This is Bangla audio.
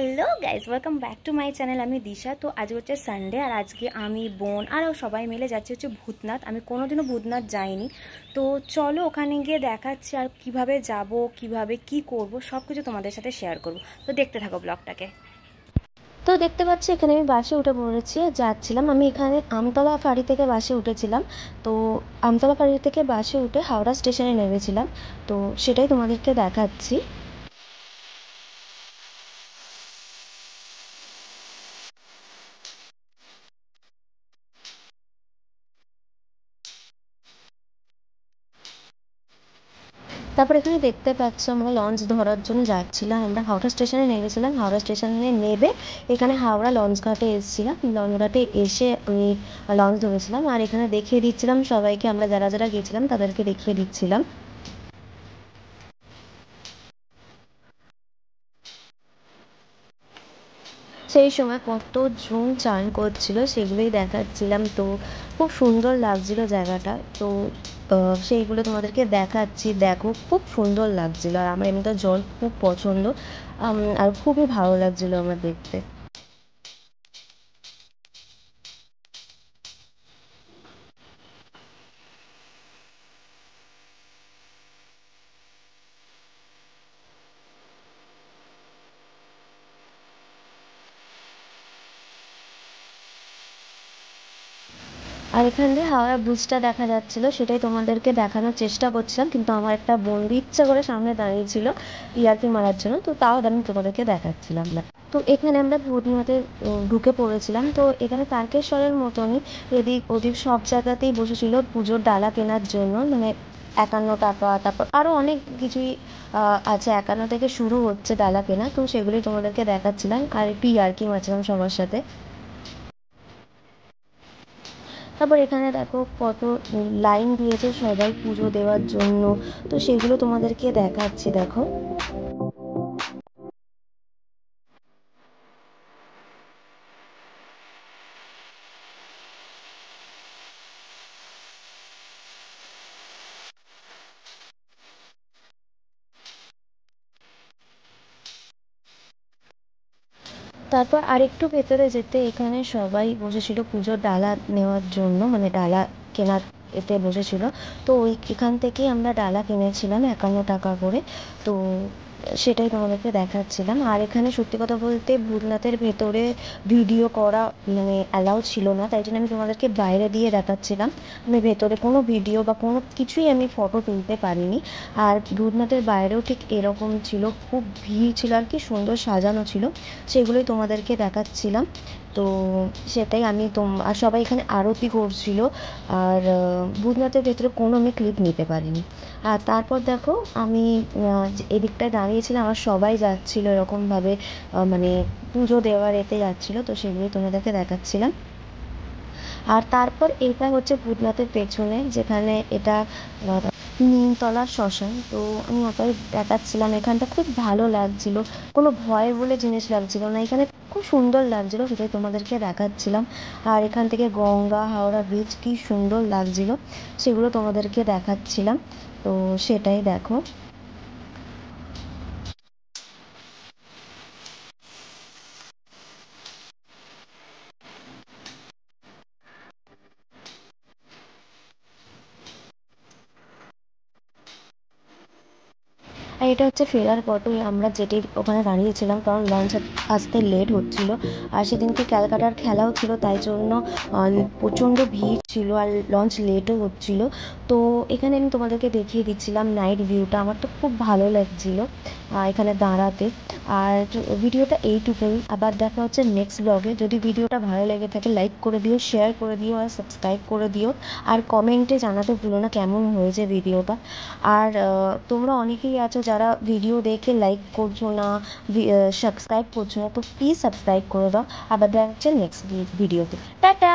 hello guys welcome back to my channel আমি দিশা তো আজ হচ্ছে সানডে আর আজকে আমি বোন আর সবাই মিলে যাচ্ছি হচ্ছে ভূতনাথ আমি কোনোদিনও ভূতনাথ যাইনি তো চলো ওখানে গিয়ে দেখাচ্ছি আর কিভাবে যাব কিভাবে কি করব সব কিছু তোমাদের সাথে শেয়ার করব তো দেখতে থাকো ব্লগটাকে তো দেখতে পাচ্ছি এখানে আমি বাসে উঠে পড়েছি যাচ্ছিলাম আমি এখানে আমতলা ফাড়ি থেকে বাসে উঠেছিলাম তো আমতলা ফাড়ি থেকে বাসে উঠে হাওড়া স্টেশনে নেমেছিলাম তো সেটাই তোমাদেরকে দেখাচ্ছি তারপর এখানে দেখতে পাচ্ছ আমরা লঞ্চ ধরার জন্য যাচ্ছিলাম আমরা হাওড়া স্টেশনে নেমেছিলাম হাওড়া স্টেশনে নেবে এখানে হাওড়া লঞ্চঘাটে এসেছিলাম লঞ্চঘাটে এসে আমি লঞ্চ ধরেছিলাম আর এখানে দেখিয়ে দিচ্ছিলাম সবাইকে আমরা যারা যারা গেছিলাম তাদেরকে দেখিয়ে দিচ্ছিলাম সেই সময় কত জুম চান করছিল সেগুলোই দেখাচ্ছিলাম তো খুব সুন্দর লাগছিল জায়গাটা তো সেইগুলো তোমাদেরকে দেখাচ্ছি দেখো খুব সুন্দর লাগছিলো আর আমার এমনিতে জল খুব পছন্দ আর খুবই ভালো লাগছিলো আমার দেখতে আর এখান দিয়ে হাওড়া ব্রিজটা দেখা যাচ্ছিল সেটাই তোমাদেরকে দেখানোর চেষ্টা করছিলাম কিন্তু আমার একটা বন্ধু ইচ্ছা করে সামনে দাঁড়িয়েছিল ইয়ারকি মারার জন্য তো তাও আমি তোমাদেরকে দেখাচ্ছিলাম না তো এখানে আমরা পূর্ণিমাতে ঢুকে পড়েছিলাম তো এখানে তারকেশ্বরের মতনই এদিক ওদিক সব জায়গাতেই বসেছিল পুজোর ডালা কেনার জন্য মানে একান্ন টাকা তারপর আরও অনেক কিছুই আছে একান্ন থেকে শুরু হচ্ছে ডালা কেনা তো সেগুলি তোমাদেরকে দেখাচ্ছিলাম আর একটু ইয়ার্কি মারছিলাম সবার সাথে তারপর এখানে দেখো কত লাইন দিয়েছে সবাই পুজো দেওয়ার জন্য তো সেগুলো তোমাদেরকে দেখাচ্ছি দেখো তারপর আরেকটু ভেতরে যেতে এখানে সবাই বসেছিল পুজোর ডালা নেওয়ার জন্য মানে ডালা কেনার এতে বসেছিল তো ওই এখান থেকেই আমরা ডালা কিনেছিলাম একান্ন টাকা করে তো সেটাই তোমাদেরকে দেখাচ্ছিলাম আর এখানে সত্যি কথা বলতে ভূতনাথের ভেতরে ভিডিও করা মানে অ্যালাউ ছিল না তাই জন্য আমি তোমাদেরকে বাইরে দিয়ে দেখাচ্ছিলাম আমি মানে ভেতরে কোনো ভিডিও বা কোনো কিছুই আমি ফটো তুলতে পারিনি আর ভূতনাথের বাইরেও ঠিক এরকম ছিল খুব ভিড় ছিল আর কি সুন্দর সাজানো ছিল সেগুলোই তোমাদেরকে দেখাচ্ছিলাম তো সেটাই আমি তোম আর সবাই এখানে আরতি করছিল আর ভূতনাথের ভেতরে কোনো আমি ক্লিপ নিতে পারিনি আর তারপর দেখো আমি এদিকটা দাঁড়িয়েছিলাম আমার সবাই যাচ্ছিল এরকমভাবে মানে পুজো দেওয়ার এতে যাচ্ছিলো তো সেগুলি তোমাদেরকে দেখাচ্ছিলাম আর তারপর এটা হচ্ছে ভূতনাথের পেছনে যেখানে এটা নিমতলার শ্মশান তো আমি ওটাই দেখাচ্ছিলাম এখানটা খুব ভালো লাগছিল কোনো ভয় বলে জিনিস লাগছিল না এখানে খুব সুন্দর লাগছিল সেটাই তোমাদেরকে দেখাচ্ছিলাম আর এখান থেকে গঙ্গা হাওড়া ব্রিজ কী সুন্দর লাগছিল সেগুলো তোমাদেরকে দেখাচ্ছিলাম তো সেটাই দেখো আর এটা হচ্ছে ফেরার পথে আমরা যেটি ওখানে দাঁড়িয়েছিলাম কারণ লঞ্চ আসতে লেট হচ্ছিল আর সেদিনকে ক্যালকাটার খেলাও ছিল তাই জন্য প্রচণ্ড ভিড় ছিল আর লঞ্চ লেটও হচ্ছিল তো এখানে আমি তোমাদেরকে দেখিয়ে দিচ্ছিলাম নাইট ভিউটা আমার তো খুব ভালো লাগছিলো এখানে দাঁড়াতে আর ভিডিওটা এইটুকুই আবার দেখা হচ্ছে নেক্সট ব্লগে যদি ভিডিওটা ভালো লেগে থাকে লাইক করে দিও শেয়ার করে দিও আর সাবস্ক্রাইব করে দিও আর কমেন্টে জানাতে ভুলো না কেমন হয়েছে ভিডিওটা আর তোমরা অনেকেই আছো যারা ভিডিও দেখে লাইক করছো না সাবস্ক্রাইব করছো না তো প্লিজ সাবস্ক্রাইব করে দাও আবার দেখা যাচ্ছে নেক্সট ভিডিওতে টাটা